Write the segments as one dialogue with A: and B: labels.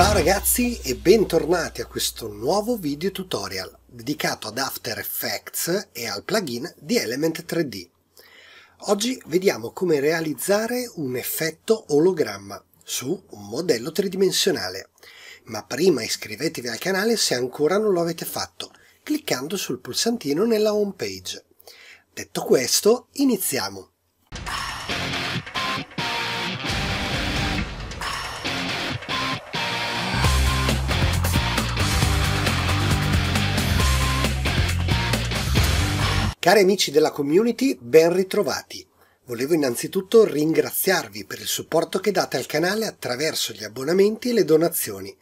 A: Ciao ragazzi e bentornati a questo nuovo video tutorial dedicato ad After Effects e al plugin di Element 3D. Oggi vediamo come realizzare un effetto ologramma su un modello tridimensionale. Ma prima iscrivetevi al canale se ancora non lo avete fatto, cliccando sul pulsantino nella home page. Detto questo, iniziamo! Cari amici della community, ben ritrovati. Volevo innanzitutto ringraziarvi per il supporto che date al canale attraverso gli abbonamenti e le donazioni,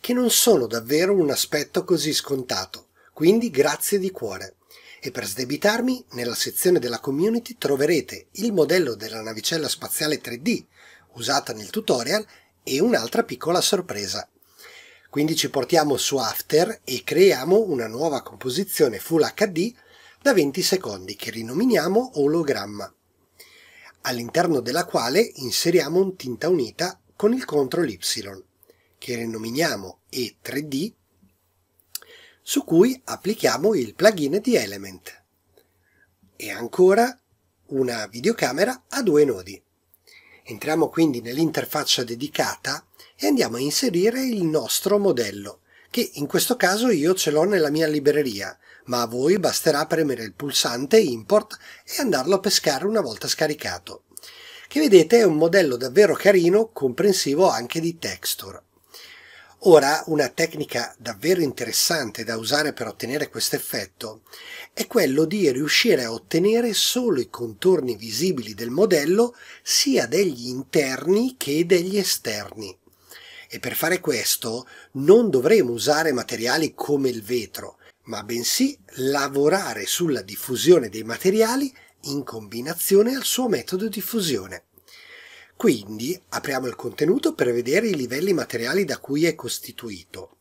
A: che non sono davvero un aspetto così scontato, quindi grazie di cuore. E per sdebitarmi, nella sezione della community troverete il modello della navicella spaziale 3D usata nel tutorial e un'altra piccola sorpresa. Quindi ci portiamo su After e creiamo una nuova composizione Full HD da 20 secondi che rinominiamo ologramma, all'interno della quale inseriamo un tinta unita con il CTRL Y, che rinominiamo E3D, su cui applichiamo il plugin di Element. E ancora una videocamera a due nodi. Entriamo quindi nell'interfaccia dedicata e andiamo a inserire il nostro modello, che in questo caso io ce l'ho nella mia libreria, ma a voi basterà premere il pulsante import e andarlo a pescare una volta scaricato, che vedete è un modello davvero carino, comprensivo anche di texture. Ora, una tecnica davvero interessante da usare per ottenere questo effetto è quello di riuscire a ottenere solo i contorni visibili del modello sia degli interni che degli esterni. E per fare questo non dovremo usare materiali come il vetro, ma bensì lavorare sulla diffusione dei materiali in combinazione al suo metodo di fusione. Quindi apriamo il contenuto per vedere i livelli materiali da cui è costituito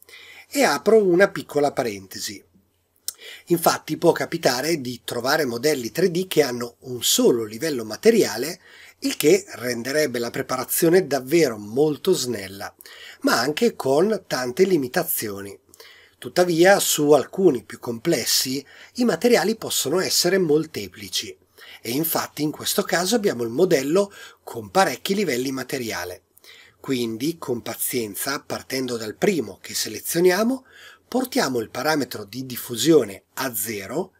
A: e apro una piccola parentesi. Infatti può capitare di trovare modelli 3D che hanno un solo livello materiale, il che renderebbe la preparazione davvero molto snella, ma anche con tante limitazioni. Tuttavia, su alcuni più complessi, i materiali possono essere molteplici e infatti in questo caso abbiamo il modello con parecchi livelli materiale. Quindi, con pazienza, partendo dal primo che selezioniamo, portiamo il parametro di diffusione a 0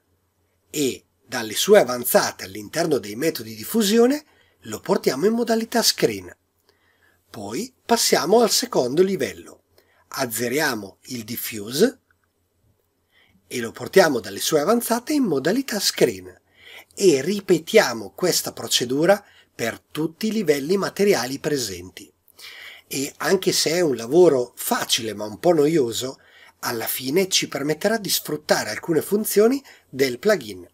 A: e dalle sue avanzate all'interno dei metodi di fusione lo portiamo in modalità screen. Poi passiamo al secondo livello azzeriamo il diffuse e lo portiamo dalle sue avanzate in modalità screen e ripetiamo questa procedura per tutti i livelli materiali presenti. E anche se è un lavoro facile ma un po' noioso, alla fine ci permetterà di sfruttare alcune funzioni del plugin.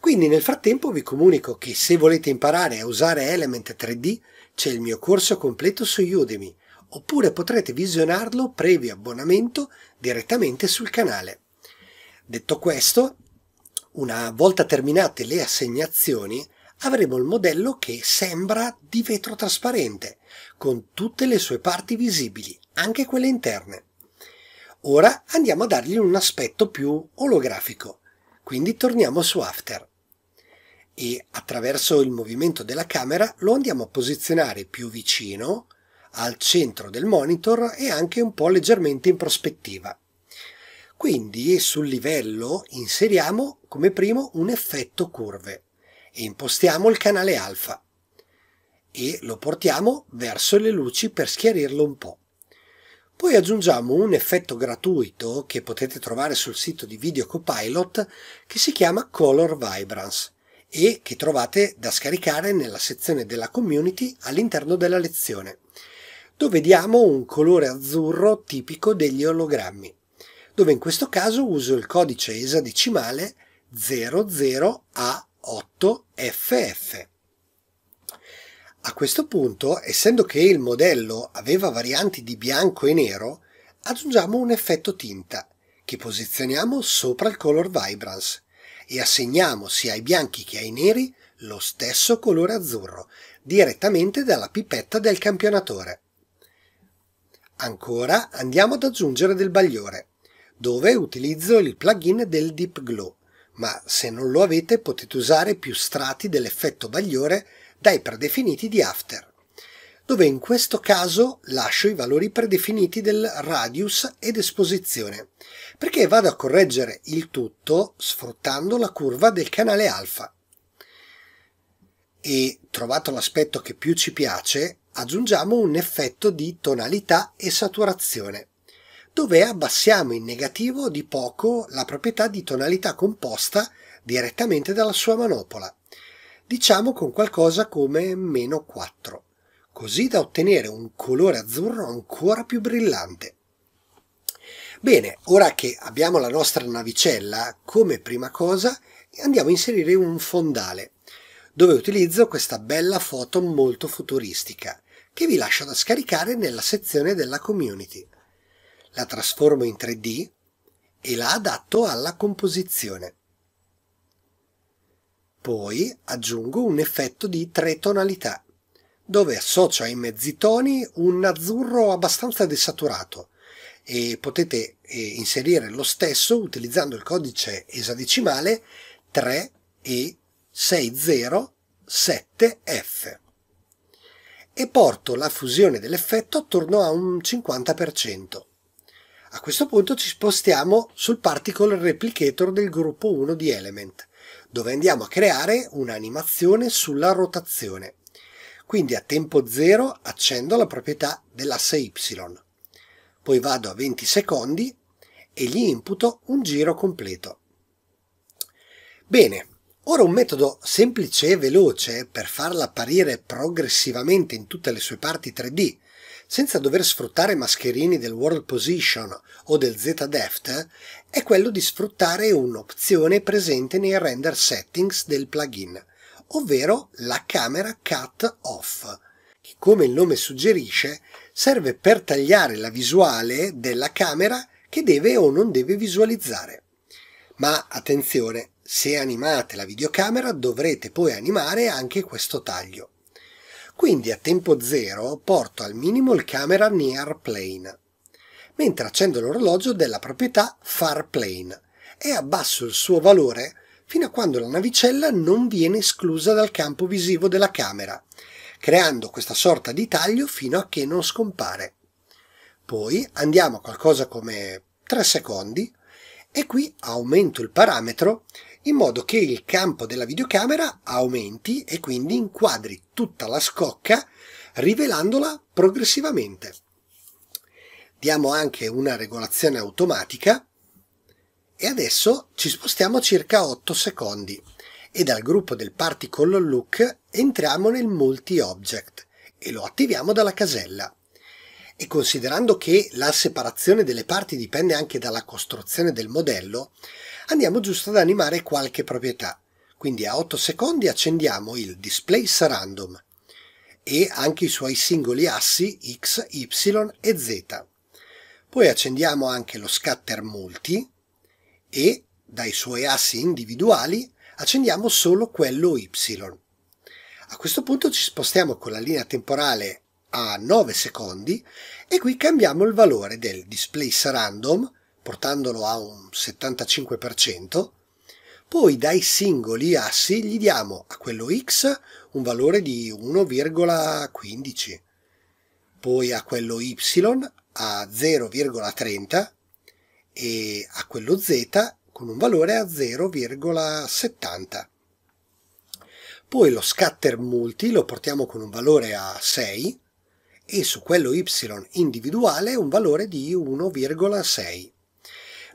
A: Quindi nel frattempo vi comunico che se volete imparare a usare Element 3D c'è il mio corso completo su Udemy, oppure potrete visionarlo previo abbonamento direttamente sul canale. Detto questo, una volta terminate le assegnazioni, avremo il modello che sembra di vetro trasparente, con tutte le sue parti visibili, anche quelle interne. Ora andiamo a dargli un aspetto più olografico, quindi torniamo su After e attraverso il movimento della camera lo andiamo a posizionare più vicino, al centro del monitor e anche un po' leggermente in prospettiva. Quindi sul livello inseriamo come primo un effetto curve e impostiamo il canale alfa e lo portiamo verso le luci per schiarirlo un po'. Poi aggiungiamo un effetto gratuito che potete trovare sul sito di Video Copilot che si chiama Color Vibrance e che trovate da scaricare nella sezione della community all'interno della lezione dove vediamo un colore azzurro tipico degli ologrammi, dove in questo caso uso il codice esadecimale 00A8FF. A questo punto, essendo che il modello aveva varianti di bianco e nero, aggiungiamo un effetto tinta, che posizioniamo sopra il color vibrance e assegniamo sia ai bianchi che ai neri lo stesso colore azzurro, direttamente dalla pipetta del campionatore. Ancora andiamo ad aggiungere del bagliore, dove utilizzo il plugin del Deep Glow, ma se non lo avete potete usare più strati dell'effetto bagliore dai predefiniti di After, dove in questo caso lascio i valori predefiniti del radius ed esposizione, perché vado a correggere il tutto sfruttando la curva del canale alfa. E trovato l'aspetto che più ci piace, aggiungiamo un effetto di tonalità e saturazione, dove abbassiamo in negativo di poco la proprietà di tonalità composta direttamente dalla sua manopola, diciamo con qualcosa come meno 4, così da ottenere un colore azzurro ancora più brillante. Bene, ora che abbiamo la nostra navicella, come prima cosa andiamo a inserire un fondale, dove utilizzo questa bella foto molto futuristica che vi lascio da scaricare nella sezione della community. La trasformo in 3D e la adatto alla composizione. Poi aggiungo un effetto di tre tonalità, dove associo ai mezzi toni un azzurro abbastanza desaturato e potete eh, inserire lo stesso utilizzando il codice esadecimale 3 e 607 f e porto la fusione dell'effetto attorno a un 50%. A questo punto ci spostiamo sul Particle Replicator del gruppo 1 di Element, dove andiamo a creare un'animazione sulla rotazione. Quindi a tempo 0 accendo la proprietà dell'asse Y, poi vado a 20 secondi e gli imputo un giro completo. Bene, Ora un metodo semplice e veloce per farla apparire progressivamente in tutte le sue parti 3D, senza dover sfruttare mascherini del World Position o del Z-Deft, è quello di sfruttare un'opzione presente nei render settings del plugin, ovvero la camera cut off, che come il nome suggerisce serve per tagliare la visuale della camera che deve o non deve visualizzare. Ma attenzione, se animate la videocamera dovrete poi animare anche questo taglio. Quindi a tempo zero porto al minimo il camera near plane, mentre accendo l'orologio della proprietà far plane e abbasso il suo valore fino a quando la navicella non viene esclusa dal campo visivo della camera, creando questa sorta di taglio fino a che non scompare. Poi andiamo a qualcosa come 3 secondi e qui aumento il parametro in modo che il campo della videocamera aumenti e quindi inquadri tutta la scocca rivelandola progressivamente. Diamo anche una regolazione automatica e adesso ci spostiamo circa 8 secondi e dal gruppo del Party Look entriamo nel Multi Object e lo attiviamo dalla casella. E considerando che la separazione delle parti dipende anche dalla costruzione del modello, andiamo giusto ad animare qualche proprietà. Quindi a 8 secondi accendiamo il Displace Random e anche i suoi singoli assi X, Y e Z. Poi accendiamo anche lo Scatter Multi e dai suoi assi individuali accendiamo solo quello Y. A questo punto ci spostiamo con la linea temporale a 9 secondi e qui cambiamo il valore del Displace Random portandolo a un 75%, poi dai singoli assi gli diamo a quello x un valore di 1,15, poi a quello y a 0,30 e a quello z con un valore a 0,70. Poi lo scatter multi lo portiamo con un valore a 6 e su quello y individuale un valore di 1,6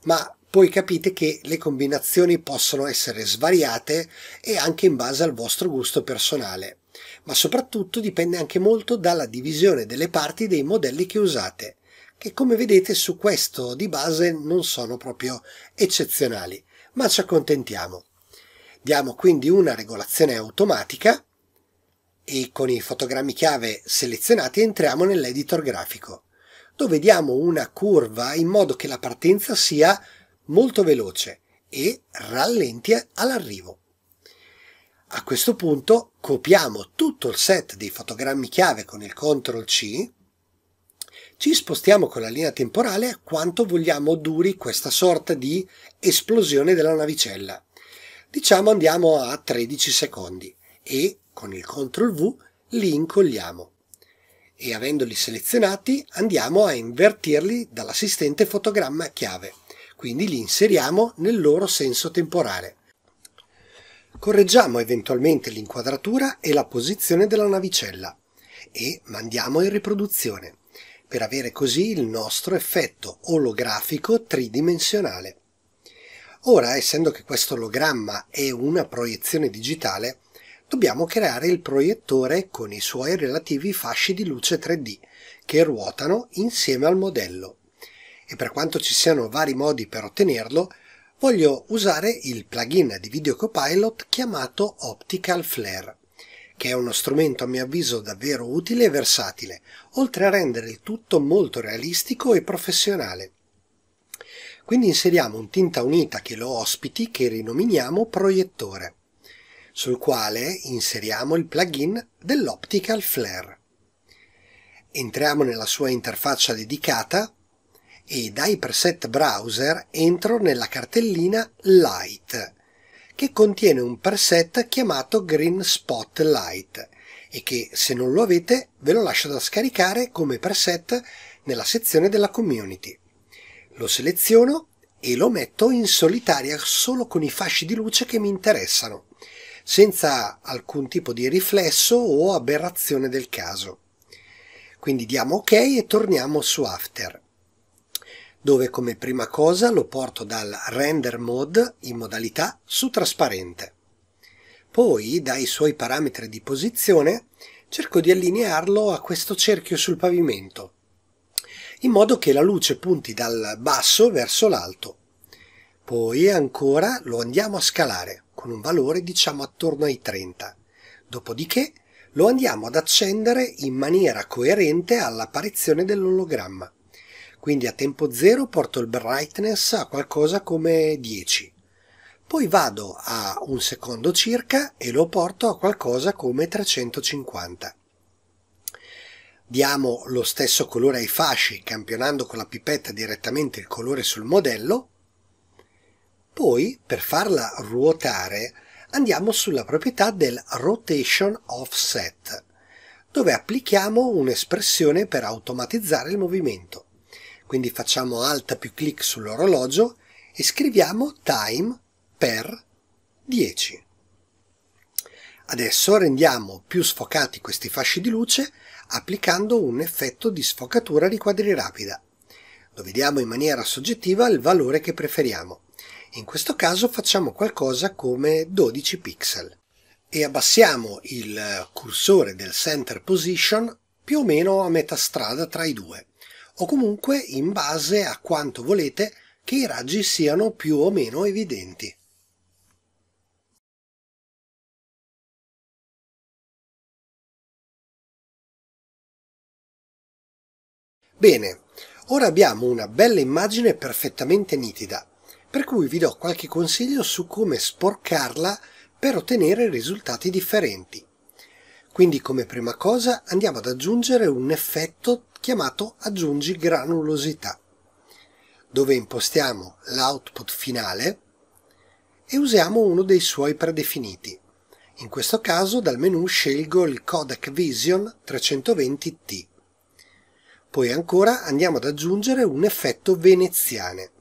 A: ma poi capite che le combinazioni possono essere svariate e anche in base al vostro gusto personale, ma soprattutto dipende anche molto dalla divisione delle parti dei modelli che usate, che come vedete su questo di base non sono proprio eccezionali, ma ci accontentiamo. Diamo quindi una regolazione automatica e con i fotogrammi chiave selezionati entriamo nell'editor grafico dove diamo una curva in modo che la partenza sia molto veloce e rallenti all'arrivo. A questo punto copiamo tutto il set dei fotogrammi chiave con il CTRL C, ci spostiamo con la linea temporale a quanto vogliamo duri questa sorta di esplosione della navicella. Diciamo andiamo a 13 secondi e con il CTRL V li incolliamo e avendoli selezionati andiamo a invertirli dall'assistente fotogramma chiave, quindi li inseriamo nel loro senso temporale. Correggiamo eventualmente l'inquadratura e la posizione della navicella e mandiamo in riproduzione per avere così il nostro effetto olografico tridimensionale. Ora, essendo che questo ologramma è una proiezione digitale, dobbiamo creare il proiettore con i suoi relativi fasci di luce 3D che ruotano insieme al modello. E per quanto ci siano vari modi per ottenerlo, voglio usare il plugin di Video Copilot chiamato Optical Flare, che è uno strumento a mio avviso davvero utile e versatile, oltre a rendere il tutto molto realistico e professionale. Quindi inseriamo un tinta unita che lo ospiti che rinominiamo proiettore sul quale inseriamo il plugin dell'Optical Flare. Entriamo nella sua interfaccia dedicata e dai preset browser entro nella cartellina Light che contiene un preset chiamato Green Spot Light e che se non lo avete ve lo lascio da scaricare come preset nella sezione della community. Lo seleziono e lo metto in solitaria solo con i fasci di luce che mi interessano senza alcun tipo di riflesso o aberrazione del caso. Quindi diamo ok e torniamo su After, dove come prima cosa lo porto dal render mode in modalità su trasparente. Poi, dai suoi parametri di posizione, cerco di allinearlo a questo cerchio sul pavimento, in modo che la luce punti dal basso verso l'alto. Poi ancora lo andiamo a scalare con un valore diciamo attorno ai 30. Dopodiché lo andiamo ad accendere in maniera coerente all'apparizione dell'ologramma. Quindi a tempo 0 porto il brightness a qualcosa come 10. Poi vado a un secondo circa e lo porto a qualcosa come 350. Diamo lo stesso colore ai fasci campionando con la pipetta direttamente il colore sul modello poi, per farla ruotare, andiamo sulla proprietà del Rotation Offset, dove applichiamo un'espressione per automatizzare il movimento. Quindi facciamo Alt più clic sull'orologio e scriviamo Time per 10. Adesso rendiamo più sfocati questi fasci di luce applicando un effetto di sfocatura di riquadrirapida, dove diamo in maniera soggettiva il valore che preferiamo. In questo caso facciamo qualcosa come 12 pixel e abbassiamo il cursore del center position più o meno a metà strada tra i due o comunque in base a quanto volete che i raggi siano più o meno evidenti. Bene, ora abbiamo una bella immagine perfettamente nitida, per cui vi do qualche consiglio su come sporcarla per ottenere risultati differenti. Quindi come prima cosa andiamo ad aggiungere un effetto chiamato aggiungi granulosità, dove impostiamo l'output finale e usiamo uno dei suoi predefiniti. In questo caso dal menu scelgo il codec Vision 320T. Poi ancora andiamo ad aggiungere un effetto veneziane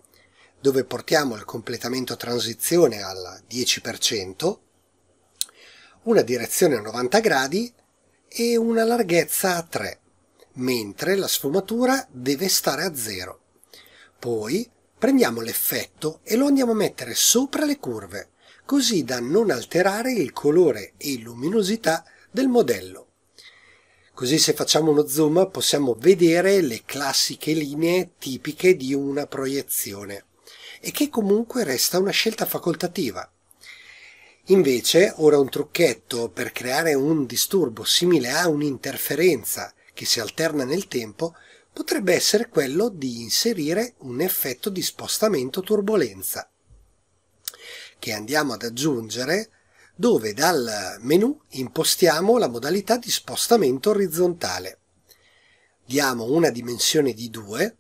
A: dove portiamo il completamento transizione al 10%, una direzione a 90 gradi e una larghezza a 3, mentre la sfumatura deve stare a 0. Poi prendiamo l'effetto e lo andiamo a mettere sopra le curve, così da non alterare il colore e luminosità del modello. Così se facciamo uno zoom possiamo vedere le classiche linee tipiche di una proiezione e che comunque resta una scelta facoltativa. Invece, ora un trucchetto per creare un disturbo simile a un'interferenza che si alterna nel tempo potrebbe essere quello di inserire un effetto di spostamento turbolenza che andiamo ad aggiungere dove dal menu impostiamo la modalità di spostamento orizzontale. Diamo una dimensione di 2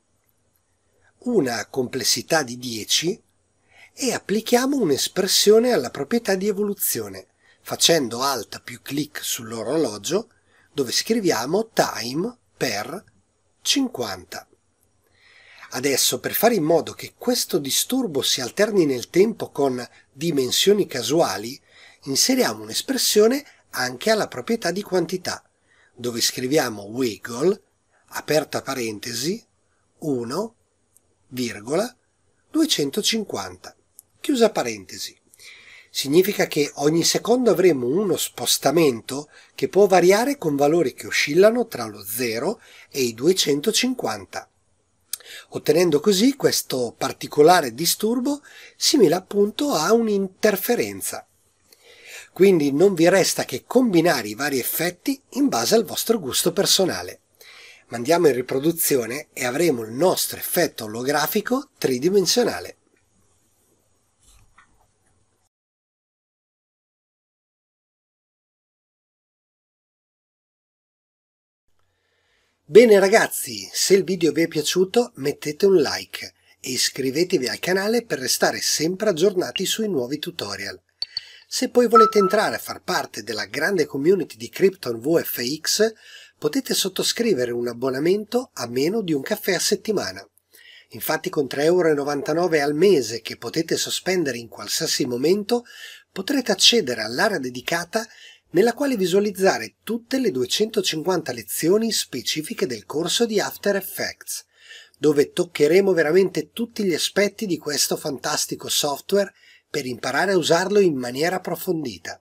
A: una complessità di 10 e applichiamo un'espressione alla proprietà di evoluzione facendo alt più clic sull'orologio dove scriviamo time per 50. Adesso per fare in modo che questo disturbo si alterni nel tempo con dimensioni casuali inseriamo un'espressione anche alla proprietà di quantità dove scriviamo wiggle aperta parentesi 1 virgola, 250. Chiusa parentesi. Significa che ogni secondo avremo uno spostamento che può variare con valori che oscillano tra lo 0 e i 250, ottenendo così questo particolare disturbo simile appunto a un'interferenza. Quindi non vi resta che combinare i vari effetti in base al vostro gusto personale mandiamo in riproduzione e avremo il nostro effetto olografico tridimensionale. Bene ragazzi, se il video vi è piaciuto mettete un like e iscrivetevi al canale per restare sempre aggiornati sui nuovi tutorial. Se poi volete entrare a far parte della grande community di Krypton VFX potete sottoscrivere un abbonamento a meno di un caffè a settimana. Infatti con 3,99 euro al mese che potete sospendere in qualsiasi momento potrete accedere all'area dedicata nella quale visualizzare tutte le 250 lezioni specifiche del corso di After Effects, dove toccheremo veramente tutti gli aspetti di questo fantastico software per imparare a usarlo in maniera approfondita.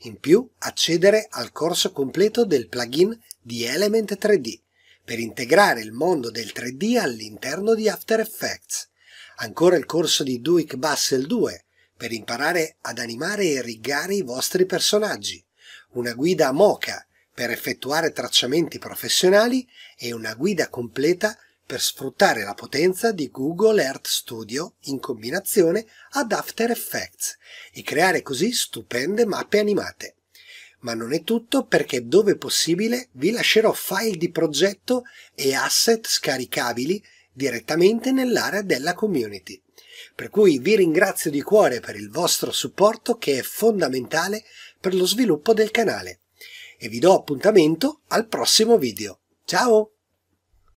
A: In più accedere al corso completo del plugin di Element 3D per integrare il mondo del 3D all'interno di After Effects. Ancora il corso di Duick Basel 2 per imparare ad animare e rigare i vostri personaggi. Una guida a Mocha per effettuare tracciamenti professionali e una guida completa per sfruttare la potenza di Google Earth Studio in combinazione ad After Effects e creare così stupende mappe animate. Ma non è tutto perché dove possibile vi lascerò file di progetto e asset scaricabili direttamente nell'area della community. Per cui vi ringrazio di cuore per il vostro supporto che è fondamentale per lo sviluppo del canale e vi do appuntamento al prossimo video. Ciao!